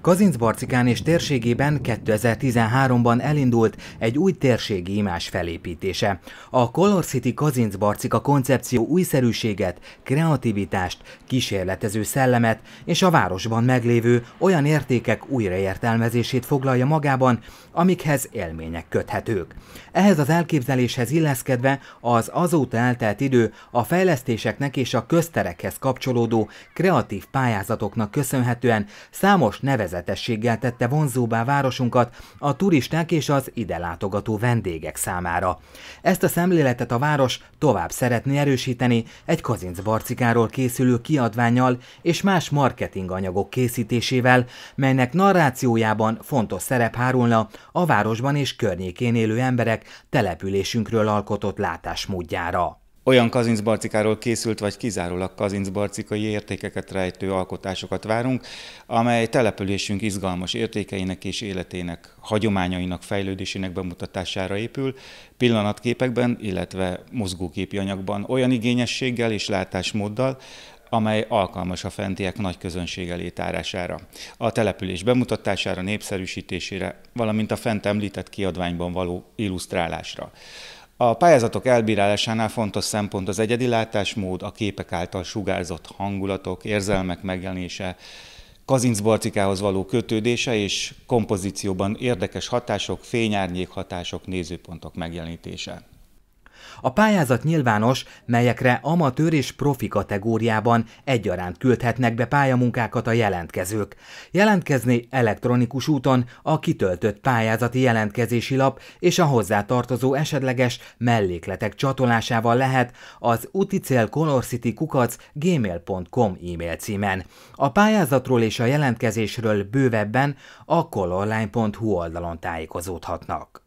Kazincbarcikán és térségében 2013-ban elindult egy új térségi imás felépítése. A Color City Kazincbarcika koncepció újszerűséget, kreativitást, kísérletező szellemet és a városban meglévő olyan értékek újraértelmezését foglalja magában, amikhez élmények köthetők. Ehhez az elképzeléshez illeszkedve az azóta eltelt idő a fejlesztéseknek és a közterekhez kapcsolódó kreatív pályázatoknak köszönhetően számos nevezet előzetességgel tette vonzóbbá városunkat a turisták és az ide látogató vendégek számára. Ezt a szemléletet a város tovább szeretné erősíteni egy Barcikáról készülő kiadványal és más marketinganyagok készítésével, melynek narrációjában fontos szerep hárulna a városban és környékén élő emberek településünkről alkotott látásmódjára. Olyan kazincbarcikáról készült vagy kizárólag kazincbarcikai értékeket rejtő alkotásokat várunk, amely településünk izgalmas értékeinek és életének, hagyományainak fejlődésének bemutatására épül, pillanatképekben, illetve mozgóképi anyagban, olyan igényességgel és látásmóddal, amely alkalmas a fentiek nagy közönség elé tárására, a település bemutatására, népszerűsítésére, valamint a fent említett kiadványban való illusztrálásra. A pályázatok elbírálásánál fontos szempont az egyedi látásmód, a képek által sugárzott hangulatok, érzelmek megjelenése, kazincbarcikához való kötődése és kompozícióban érdekes hatások, fényárnyék hatások, nézőpontok megjelenítése. A pályázat nyilvános, melyekre amatőr és profi kategóriában egyaránt küldhetnek be pályamunkákat a jelentkezők. Jelentkezni elektronikus úton a kitöltött pályázati jelentkezési lap és a hozzátartozó esetleges mellékletek csatolásával lehet az uticelcolorcitykukac.gmail.com e-mail címen. A pályázatról és a jelentkezésről bővebben a colorline.hu oldalon tájékozódhatnak.